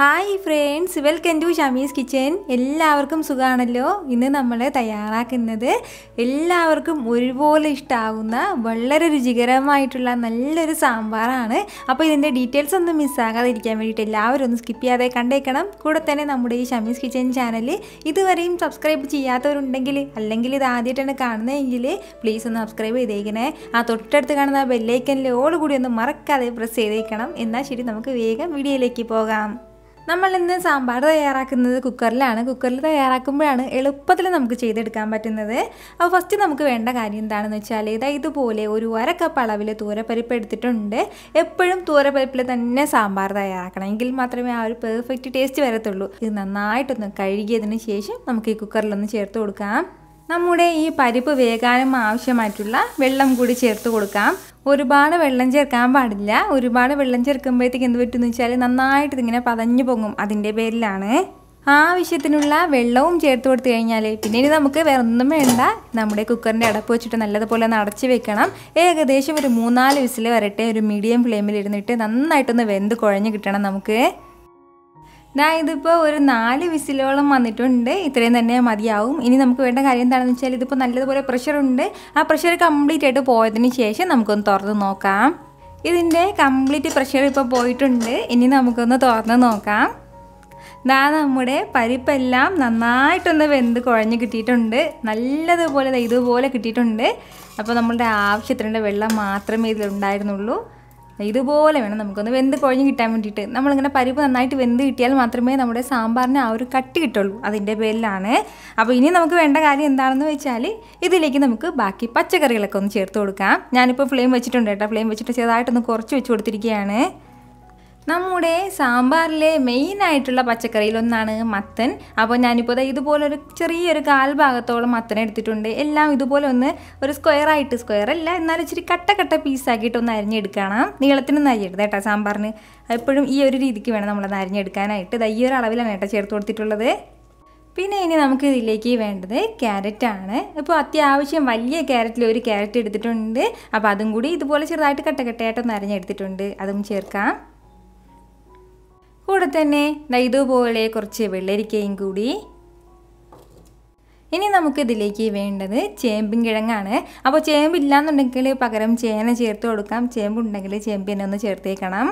hi friends welcome to Shami's kitchen എല്ലാവർക്കും സുഖമാണല്ലോ ഇന്ന് നമ്മൾ തയ്യാറാക്കുന്നത് എല്ലാവർക്കും ഒരുപോലെ ഇഷ്ടാവുന്ന വളരെ രുചികരമായിട്ടുള്ള നല്ലൊരു സാമ്പാറാണ് അപ്പോൾ ഇതിൻ്റെ ഡീറ്റെയിൽസ് ഒന്നും മിസ്സാകാതിരിക്കാൻ വേണ്ടിയിട്ട് എല്ലാവരും ഒന്ന് സ്കിപ്പ് ചെയ്യാതെ കണ്ടേക്കണം കൂടെ തന്നെ നമ്മുടെ ഈ ഷമീസ് കിച്ചൻ ചാനൽ ഇതുവരെയും സബ്സ്ക്രൈബ് ചെയ്യാത്തവരുണ്ടെങ്കിൽ അല്ലെങ്കിൽ ഇത് ആദ്യമായിട്ടാണ് കാണുന്നതെങ്കിൽ പ്ലീസ് ഒന്ന് സബ്സ്ക്രൈബ് ചെയ്തേക്കണേ ആ തൊട്ടടുത്ത് കാണുന്ന ബെല്ലൈക്കനിൽ കൂടി ഒന്ന് മറക്കാതെ പ്രസ് ചെയ്തേക്കണം എന്നാൽ ശരി നമുക്ക് വേഗം വീഡിയോയിലേക്ക് പോകാം നമ്മൾ ഇന്ന് സാമ്പാർ തയ്യാറാക്കുന്നത് കുക്കറിലാണ് കുക്കറിൽ തയ്യാറാക്കുമ്പോഴാണ് എളുപ്പത്തിൽ നമുക്ക് ചെയ്തെടുക്കാൻ പറ്റുന്നത് അപ്പോൾ ഫസ്റ്റ് നമുക്ക് വേണ്ട കാര്യം എന്താണെന്ന് വെച്ചാൽ ഇതാ ഇതുപോലെ ഒരു അരക്കപ്പ് അളവിൽ തൂരപ്പരിപ്പ് എടുത്തിട്ടുണ്ട് എപ്പോഴും തൂരപ്പരിപ്പിൽ തന്നെ സാമ്പാർ തയ്യാറാക്കണം എങ്കിൽ മാത്രമേ ആ ഒരു പെർഫെക്റ്റ് ടേസ്റ്റ് വരത്തുള്ളൂ ഇത് നന്നായിട്ടൊന്ന് കഴുകിയതിന് ശേഷം നമുക്ക് ഈ കുക്കറിലൊന്ന് ചേർത്ത് കൊടുക്കാം നമ്മുടെ ഈ പരിപ്പ് വേകാനും ആവശ്യമായിട്ടുള്ള വെള്ളം കൂടി ചേർത്ത് കൊടുക്കാം ഒരുപാട് വെള്ളം ചേർക്കാൻ പാടില്ല ഒരുപാട് വെള്ളം ചേർക്കുമ്പോഴത്തേക്ക് എന്ത് പറ്റുമെന്ന് വെച്ചാൽ നന്നായിട്ട് ഇതിങ്ങനെ പതഞ്ഞു പൊങ്ങും അതിൻ്റെ പേരിലാണ് ആവശ്യത്തിനുള്ള വെള്ളവും ചേർത്ത് കൊടുത്തു കഴിഞ്ഞാൽ പിന്നെ ഇനി നമുക്ക് വേറെ ഒന്നും വേണ്ട നമ്മുടെ കുക്കറിൻ്റെ അടപ്പ് വെച്ചിട്ട് നല്ലതുപോലെ ഒന്ന് അടച്ചു വെക്കണം ഏകദേശം ഒരു മൂന്നാല് വിസിൽ വരട്ടെ ഒരു മീഡിയം ഫ്ലെയിമിൽ ഇരുന്നിട്ട് നന്നായിട്ടൊന്ന് വെന്ത് കുഴഞ്ഞ് കിട്ടണം നമുക്ക് ഞാൻ ഇതിപ്പോൾ ഒരു നാല് വിസിലോളം വന്നിട്ടുണ്ട് ഇത്രയും തന്നെ മതിയാവും ഇനി നമുക്ക് വേണ്ട കാര്യം എന്താണെന്ന് വെച്ചാൽ ഇതിപ്പോൾ നല്ലതുപോലെ പ്രഷറുണ്ട് ആ പ്രഷർ കംപ്ലീറ്റ് ആയിട്ട് പോയതിന് ശേഷം നമുക്കൊന്ന് തുറന്ന് നോക്കാം ഇതിൻ്റെ കംപ്ലീറ്റ് പ്രഷർ ഇപ്പോൾ പോയിട്ടുണ്ട് ഇനി നമുക്കൊന്ന് തുറന്ന് നോക്കാം ദാ നമ്മുടെ പരിപ്പെല്ലാം നന്നായിട്ടൊന്ന് വെന്ത് കുഴഞ്ഞ് കിട്ടിയിട്ടുണ്ട് നല്ലതുപോലെ ഇതുപോലെ കിട്ടിയിട്ടുണ്ട് അപ്പോൾ നമ്മളുടെ ആവശ്യത്തിനുള്ള വെള്ളം മാത്രമേ ഇതിലുണ്ടായിരുന്നുള്ളൂ ഇതുപോലെ വേണം നമുക്കൊന്ന് വെന്ത് കുഴഞ്ഞ് കിട്ടാൻ വേണ്ടിയിട്ട് നമ്മളിങ്ങനെ പരിപ്പ് നന്നായിട്ട് വെന്ത് കിട്ടിയാൽ മാത്രമേ നമ്മുടെ സാമ്പാറിന് ആ ഒരു കട്ടി കിട്ടുള്ളൂ അതിൻ്റെ പേരിലാണ് അപ്പോൾ ഇനി നമുക്ക് വേണ്ട കാര്യം എന്താണെന്ന് വെച്ചാൽ ഇതിലേക്ക് നമുക്ക് ബാക്കി പച്ചക്കറികളൊക്കെ ഒന്ന് ചേർത്ത് കൊടുക്കാം ഞാനിപ്പോൾ ഫ്ലെയിം വെച്ചിട്ടുണ്ട് കേട്ടോ ഫ്ലെയിം വെച്ചിട്ട് ചെറുതായിട്ടൊന്ന് കുറച്ച് വെച്ച് കൊടുത്തിരിക്കുകയാണ് നമ്മുടെ സാമ്പാറിലെ മെയിൻ ആയിട്ടുള്ള പച്ചക്കറിയിലൊന്നാണ് മത്തൻ അപ്പോൾ ഞാനിപ്പോൾ ഇതുപോലൊരു ചെറിയൊരു കാൽ ഭാഗത്തോളം മത്തൻ എടുത്തിട്ടുണ്ട് എല്ലാം ഇതുപോലെ ഒന്ന് ഒരു സ്ക്വയർ ആയിട്ട് സ്ക്വയർ അല്ല എന്നാലും ഇച്ചിരി കട്ട കട്ട പീസാക്കിയിട്ട് ഒന്ന് അരിഞ്ഞെടുക്കണം നീളത്തിനൊന്നും അരിഞ്ഞെടുത്ത് കേട്ടോ സാമ്പാറിന് എപ്പോഴും ഈ ഒരു രീതിക്ക് വേണം നമ്മളത് അരിഞ്ഞെടുക്കാനായിട്ട് ഇത് ഈ ഒരു അളവിലാണ് കേട്ടോ ചേർത്ത് കൊടുത്തിട്ടുള്ളത് പിന്നെ ഇനി നമുക്ക് ഇതിലേക്ക് വേണ്ടത് ക്യാരറ്റ് ആണ് ഇപ്പോൾ അത്യാവശ്യം വലിയ ക്യാരറ്റിൽ ഒരു ക്യാരറ്റ് എടുത്തിട്ടുണ്ട് അപ്പോൾ അതും കൂടി ഇതുപോലെ ചെറുതായിട്ട് കട്ട കട്ടയായിട്ടൊന്ന് അരിഞ്ഞെടുത്തിട്ടുണ്ട് അതും ചേർക്കാം കൂടെ തന്നെ ഇതുപോലെ കുറച്ച് വെള്ളരിക്കയും കൂടി ഇനി നമുക്കിതിലേക്ക് വേണ്ടത് ചേമ്പിൻ കിഴങ്ങാണ് അപ്പോൾ ചേമ്പില്ലാന്നുണ്ടെങ്കിൽ പകരം ചേന ചേർത്ത് കൊടുക്കാം ചേമ്പുണ്ടെങ്കിൽ ചേമ്പിനെ ഒന്ന് ചേർത്തേക്കണം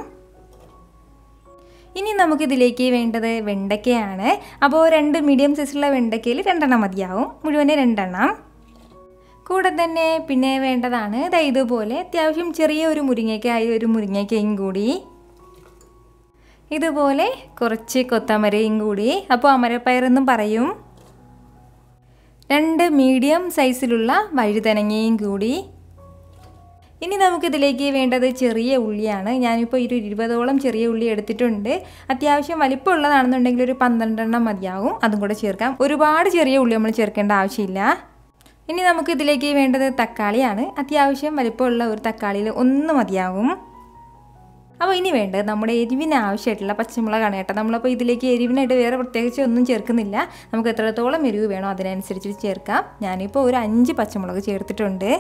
ഇനി നമുക്കിതിലേക്ക് വേണ്ടത് വെണ്ടയ്ക്കയാണ് അപ്പോൾ രണ്ട് മീഡിയം സൈസുള്ള വെണ്ടയ്ക്കയിൽ രണ്ടെണ്ണം മതിയാവും മുഴുവനെ രണ്ടെണ്ണം കൂടെ തന്നെ പിന്നെ വേണ്ടതാണ് ഇതുപോലെ അത്യാവശ്യം ചെറിയ ഒരു മുരിങ്ങയ്ക്ക ഒരു മുരിങ്ങയ്ക്കയും കൂടി ഇതുപോലെ കുറച്ച് കൊത്തമരയും കൂടി അപ്പോൾ അമരപ്പയറെന്നും പറയും രണ്ട് മീഡിയം സൈസിലുള്ള വഴുതനങ്ങയും കൂടി ഇനി നമുക്കിതിലേക്ക് വേണ്ടത് ചെറിയ ഉള്ളിയാണ് ഞാനിപ്പോൾ ഒരു ഇരുപതോളം ചെറിയ ഉള്ളി എടുത്തിട്ടുണ്ട് അത്യാവശ്യം വലിപ്പമുള്ളതാണെന്നുണ്ടെങ്കിൽ ഒരു പന്ത്രണ്ടെണ്ണം മതിയാവും അതും കൂടെ ചേർക്കാം ഒരുപാട് ചെറിയ ഉള്ളി നമ്മൾ ചേർക്കേണ്ട ആവശ്യമില്ല ഇനി നമുക്കിതിലേക്ക് വേണ്ടത് തക്കാളിയാണ് അത്യാവശ്യം വലിപ്പമുള്ള ഒരു തക്കാളിയിൽ ഒന്ന് മതിയാകും അപ്പോൾ ഇനി വേണ്ടത് നമ്മുടെ എരിവിന് ആവശ്യമായിട്ടുള്ള ആണ് കേട്ടോ നമ്മളിപ്പോൾ ഇതിലേക്ക് എരിവിനായിട്ട് വേറെ പ്രത്യേകിച്ച് ഒന്നും ചേർക്കുന്നില്ല നമുക്ക് എത്രത്തോളം എരിവ് വേണോ അതിനനുസരിച്ച് ചേർക്കാം ഞാനിപ്പോൾ ഒരു അഞ്ച് പച്ചമുളക് ചേർത്തിട്ടുണ്ട്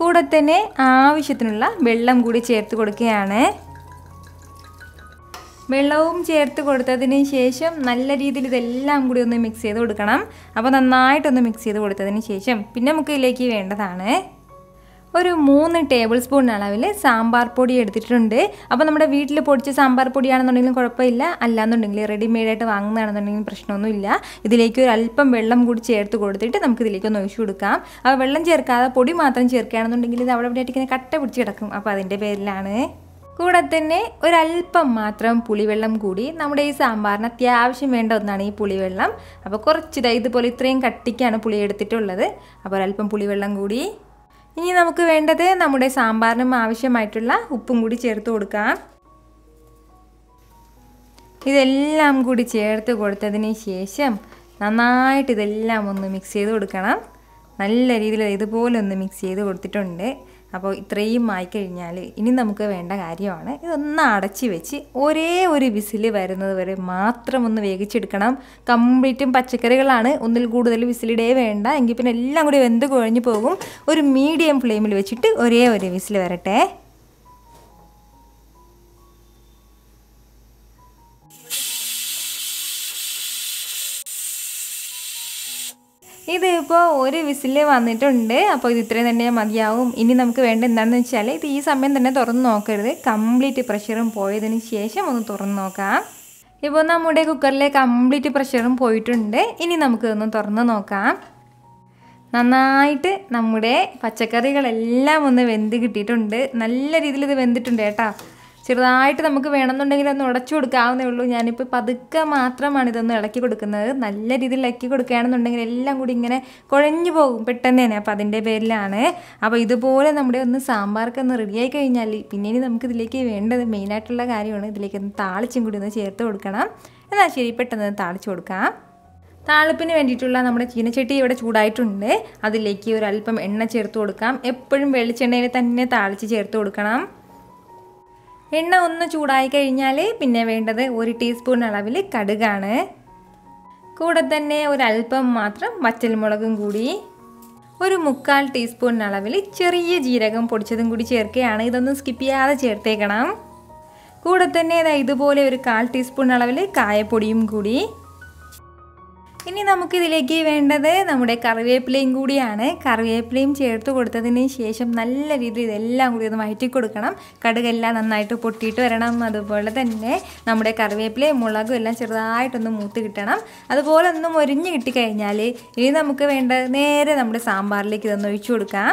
കൂടെ തന്നെ ആവശ്യത്തിനുള്ള വെള്ളം കൂടി ചേർത്ത് കൊടുക്കുകയാണ് വെള്ളവും ചേർത്ത് കൊടുത്തതിന് ശേഷം നല്ല രീതിയിൽ ഇതെല്ലാം കൂടി ഒന്ന് മിക്സ് ചെയ്ത് കൊടുക്കണം അപ്പോൾ നന്നായിട്ടൊന്ന് മിക്സ് ചെയ്ത് കൊടുത്തതിന് ശേഷം പിന്നെ നമുക്ക് ഇതിലേക്ക് വേണ്ടതാണ് ഒരു മൂന്ന് ടേബിൾ സ്പൂൺ അളവിൽ സാമ്പാർ പൊടി എടുത്തിട്ടുണ്ട് അപ്പോൾ നമ്മുടെ വീട്ടിൽ പൊടിച്ച സാമ്പാർ പൊടിയാണെന്നുണ്ടെങ്കിലും കുഴപ്പമില്ല അല്ലാന്നുണ്ടെങ്കിൽ റെഡിമെയ്ഡായിട്ട് വാങ്ങുന്നതാണെന്നുണ്ടെങ്കിലും പ്രശ്നമൊന്നുമില്ല ഇതിലേക്ക് ഒരു അല്പം വെള്ളം കൂടി ചേർത്ത് കൊടുത്തിട്ട് നമുക്ക് ഒന്ന് ഒഴിച്ചു കൊടുക്കാം അപ്പോൾ വെള്ളം ചേർക്കാതെ പൊടി മാത്രം ചേർക്കുകയാണെന്നുണ്ടെങ്കിൽ ഇത് അവിടെ ഇവിടെ ഇങ്ങനെ കട്ട പിടിച്ച് കിടക്കും അപ്പോൾ അതിൻ്റെ പേരിലാണ് കൂടെ തന്നെ ഒരല്പം മാത്രം പുളിവെള്ളം കൂടി നമ്മുടെ ഈ സാമ്പാറിന് അത്യാവശ്യം വേണ്ട ഒന്നാണ് ഈ പുളിവെള്ളം അപ്പോൾ കുറച്ചിതാ ഇതുപോലെ ഇത്രയും കട്ടിക്കാണ് പുളി എടുത്തിട്ടുള്ളത് അപ്പോൾ ഒരല്പം പുളിവെള്ളം കൂടി ഇനി നമുക്ക് വേണ്ടത് നമ്മുടെ സാമ്പാറിനും ആവശ്യമായിട്ടുള്ള ഉപ്പും കൂടി ചേർത്ത് കൊടുക്കാം ഇതെല്ലാം കൂടി ചേർത്ത് കൊടുത്തതിന് ശേഷം നന്നായിട്ട് ഇതെല്ലാം ഒന്ന് മിക്സ് ചെയ്ത് കൊടുക്കണം നല്ല രീതിയിൽ ഇതുപോലെ ഒന്ന് മിക്സ് ചെയ്ത് കൊടുത്തിട്ടുണ്ട് അപ്പോൾ ഇത്രയും ആയിക്കഴിഞ്ഞാൽ ഇനി നമുക്ക് വേണ്ട കാര്യമാണ് ഇതൊന്ന് അടച്ചു വെച്ച് ഒരേ ഒരു വിസിൽ വരുന്നത് വരെ മാത്രം ഒന്ന് വേവിച്ചെടുക്കണം കംപ്ലീറ്റും പച്ചക്കറികളാണ് ഒന്നിൽ കൂടുതൽ വിസിലിടേ വേണ്ട എങ്കിൽ പിന്നെ എല്ലാം കൂടി വെന്ത് കുഴഞ്ഞു പോകും ഒരു മീഡിയം ഫ്ലെയിമിൽ വെച്ചിട്ട് ഒരേ ഒരു വിസിൽ വരട്ടെ ഇതിപ്പോൾ ഒരു വിസിൽ വന്നിട്ടുണ്ട് അപ്പോൾ ഇത് ഇത്രയും തന്നെ മതിയാവും ഇനി നമുക്ക് വേണ്ട എന്താണെന്ന് വെച്ചാൽ ഇത് ഈ സമയം തന്നെ തുറന്ന് നോക്കരുത് കംപ്ലീറ്റ് പ്രഷറും പോയതിന് ശേഷം ഒന്ന് തുറന്ന് നോക്കാം ഇപ്പോൾ നമ്മുടെ കുക്കറിലെ കംപ്ലീറ്റ് പ്രഷറും പോയിട്ടുണ്ട് ഇനി നമുക്ക് ഒന്ന് തുറന്ന് നോക്കാം നന്നായിട്ട് നമ്മുടെ പച്ചക്കറികളെല്ലാം ഒന്ന് വെന്ത് കിട്ടിയിട്ടുണ്ട് നല്ല രീതിയിൽ ഇത് വെന്തിട്ടുണ്ട് കേട്ടോ ചെറുതായിട്ട് നമുക്ക് വേണമെന്നുണ്ടെങ്കിൽ ഒന്ന് ഉടച്ചു കൊടുക്കാവുന്നേ ഉള്ളൂ ഞാനിപ്പോൾ പതുക്കെ മാത്രമാണ് ഇതൊന്ന് ഇളക്കി കൊടുക്കുന്നത് നല്ല രീതിയിൽ ഇളക്കി കൊടുക്കുകയാണെന്നുണ്ടെങ്കിൽ എല്ലാം കൂടി ഇങ്ങനെ കുഴഞ്ഞു പോകും പെട്ടെന്ന് തന്നെ അപ്പോൾ അതിൻ്റെ പേരിലാണ് അപ്പോൾ ഇതുപോലെ നമ്മുടെ ഒന്ന് സാമ്പാർക്ക് ഒന്ന് റെഡിയായി കഴിഞ്ഞാൽ പിന്നെ ഇനി നമുക്ക് ഇതിലേക്ക് വേണ്ടത് മെയിനായിട്ടുള്ള കാര്യമാണ് ഇതിലേക്ക് ഒന്ന് താളിച്ചും കൂടി ഒന്ന് ചേർത്ത് കൊടുക്കണം എന്നാൽ ശരി പെട്ടെന്ന് താളിച്ചു കൊടുക്കാം താളിപ്പിന് വേണ്ടിയിട്ടുള്ള നമ്മുടെ ചീനച്ചട്ടി ഇവിടെ ചൂടായിട്ടുണ്ട് അതിലേക്ക് ഒരല്പം എണ്ണ ചേർത്ത് കൊടുക്കാം എപ്പോഴും വെളിച്ചെണ്ണയിൽ തന്നെ താളിച്ച് ചേർത്ത് കൊടുക്കണം എണ്ണ ഒന്ന് ചൂടായി കഴിഞ്ഞാൽ പിന്നെ വേണ്ടത് ഒരു ടീസ്പൂൺ അളവിൽ കടുകാണ് കൂടെ തന്നെ ഒരല്പം മാത്രം മുളകും കൂടി ഒരു മുക്കാൽ ടീസ്പൂൺ അളവിൽ ചെറിയ ജീരകം പൊടിച്ചതും കൂടി ചേർക്കുകയാണ് ഇതൊന്നും സ്കിപ്പ് ചെയ്യാതെ ചേർത്തേക്കണം കൂടെ തന്നെ ഇതുപോലെ ഒരു കാൽ ടീസ്പൂൺ അളവിൽ കായപ്പൊടിയും കൂടി ഇനി നമുക്കിതിലേക്ക് വേണ്ടത് നമ്മുടെ കറിവേപ്പിലയും കൂടിയാണ് കറിവേപ്പിലയും ചേർത്ത് കൊടുത്തതിന് ശേഷം നല്ല രീതിയിൽ ഇതെല്ലാം കൂടി ഒന്ന് വഴറ്റി കൊടുക്കണം കടുകെല്ലാം നന്നായിട്ട് പൊട്ടിയിട്ട് വരണം അതുപോലെ തന്നെ നമ്മുടെ കറിവേപ്പിലയും മുളകും എല്ലാം ചെറുതായിട്ടൊന്ന് മൂത്ത് കിട്ടണം അതുപോലെ ഒന്ന് മൊരിഞ്ഞ് കിട്ടിക്കഴിഞ്ഞാൽ ഇനി നമുക്ക് വേണ്ട നേരെ നമ്മുടെ സാമ്പാറിലേക്ക് ഇതൊന്ന് ഒഴിച്ചു കൊടുക്കാം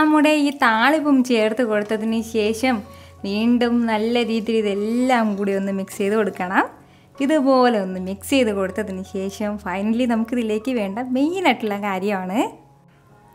നമ്മുടെ ഈ താളിപ്പും ചേർത്ത് കൊടുത്തതിന് ശേഷം വീണ്ടും നല്ല രീതിയിൽ ഇതെല്ലാം കൂടി ഒന്ന് മിക്സ് ചെയ്ത് കൊടുക്കണം ഇതുപോലെ ഒന്ന് മിക്സ് ചെയ്ത് കൊടുത്തതിന് ശേഷം ഫൈനലി നമുക്കിതിലേക്ക് വേണ്ട മെയിനായിട്ടുള്ള കാര്യമാണ്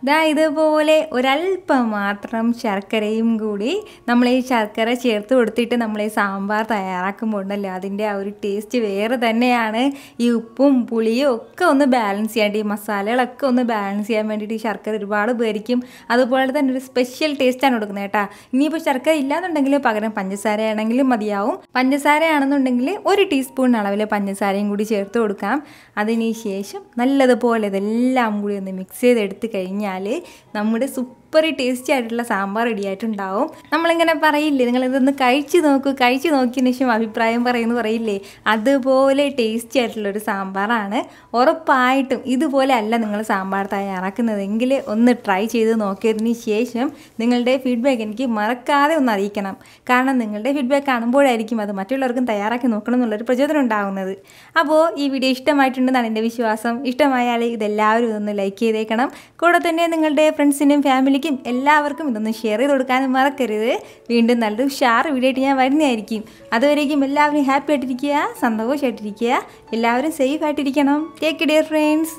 ദാ ഇതുപോലെ ഒരല്പം മാത്രം ശർക്കരയും കൂടി നമ്മൾ ഈ ശർക്കര ചേർത്ത് കൊടുത്തിട്ട് നമ്മൾ ഈ സാമ്പാർ തയ്യാറാക്കുമ്പോൾ ഉണ്ടല്ലോ അതിൻ്റെ ആ ഒരു ടേസ്റ്റ് വേറെ തന്നെയാണ് ഈ ഉപ്പും പുളിയും ഒക്കെ ഒന്ന് ബാലൻസ് ചെയ്യാണ്ട് ഈ മസാലകളൊക്കെ ഒന്ന് ബാലൻസ് ചെയ്യാൻ വേണ്ടിയിട്ട് ഈ ശർക്കര ഒരുപാട് ഉപകരിക്കും അതുപോലെ തന്നെ ഒരു സ്പെഷ്യൽ ടേസ്റ്റാണ് കൊടുക്കുന്നത് കേട്ടോ ഇനിയിപ്പോൾ ശർക്കര ഇല്ലാന്നുണ്ടെങ്കിൽ പകരം പഞ്ചസാര ആണെങ്കിലും മതിയാവും പഞ്ചസാര ആണെന്നുണ്ടെങ്കിൽ ഒരു ടീസ്പൂൺ അളവിൽ പഞ്ചസാരയും കൂടി ചേർത്ത് കൊടുക്കാം അതിന് ശേഷം നല്ലതുപോലെ ഇതെല്ലാം കൂടി ഒന്ന് മിക്സ് ചെയ്തെടുത്ത് കഴിഞ്ഞാൽ കഴിഞ്ഞാൽ നമ്മുടെ സുപ്പ് സൂപ്പറി ടേസ്റ്റി ആയിട്ടുള്ള സാമ്പാർ റെഡി ആയിട്ടുണ്ടാവും നമ്മളിങ്ങനെ പറയില്ലേ ഇതൊന്ന് കഴിച്ച് നോക്കൂ കഴിച്ച് നോക്കിയതിന് ശേഷം അഭിപ്രായം പറയുന്ന പറയില്ലേ അതുപോലെ ടേസ്റ്റി ഒരു സാമ്പാറാണ് ഉറപ്പായിട്ടും ഇതുപോലെ അല്ല നിങ്ങൾ സാമ്പാർ തയ്യാറാക്കുന്നതെങ്കിൽ ഒന്ന് ട്രൈ ചെയ്ത് നോക്കിയതിന് ശേഷം നിങ്ങളുടെ ഫീഡ്ബാക്ക് എനിക്ക് മറക്കാതെ ഒന്ന് അറിയിക്കണം കാരണം നിങ്ങളുടെ ഫീഡ്ബാക്ക് കാണുമ്പോഴായിരിക്കും അത് മറ്റുള്ളവർക്കും തയ്യാറാക്കി നോക്കണം എന്നുള്ളൊരു പ്രചോദനം ഉണ്ടാകുന്നത് അപ്പോൾ ഈ വീഡിയോ ഇഷ്ടമായിട്ടുണ്ടെന്നാണ് എൻ്റെ വിശ്വാസം ഇഷ്ടമായാൽ ഇതെല്ലാവരും ഒന്ന് ലൈക്ക് ചെയ്തേക്കണം കൂടെ തന്നെ നിങ്ങളുടെ ഫ്രണ്ട്സിനും ഫാമിലിക്കും എനിക്കും എല്ലാവർക്കും ഇതൊന്ന് ഷെയർ ചെയ്ത് കൊടുക്കാനും മറക്കരുത് വീണ്ടും നല്ലൊരു ഷാർ വീഡിയോ ആയിട്ട് ഞാൻ വരുന്നതായിരിക്കും അതുവരേക്കും എല്ലാവരും ഹാപ്പി ആയിട്ടിരിക്കുക സന്തോഷമായിട്ടിരിക്കുക എല്ലാവരും സേഫ് ആയിട്ടിരിക്കണം ടേക്ക് കെയർ ഫ്രണ്ട്സ്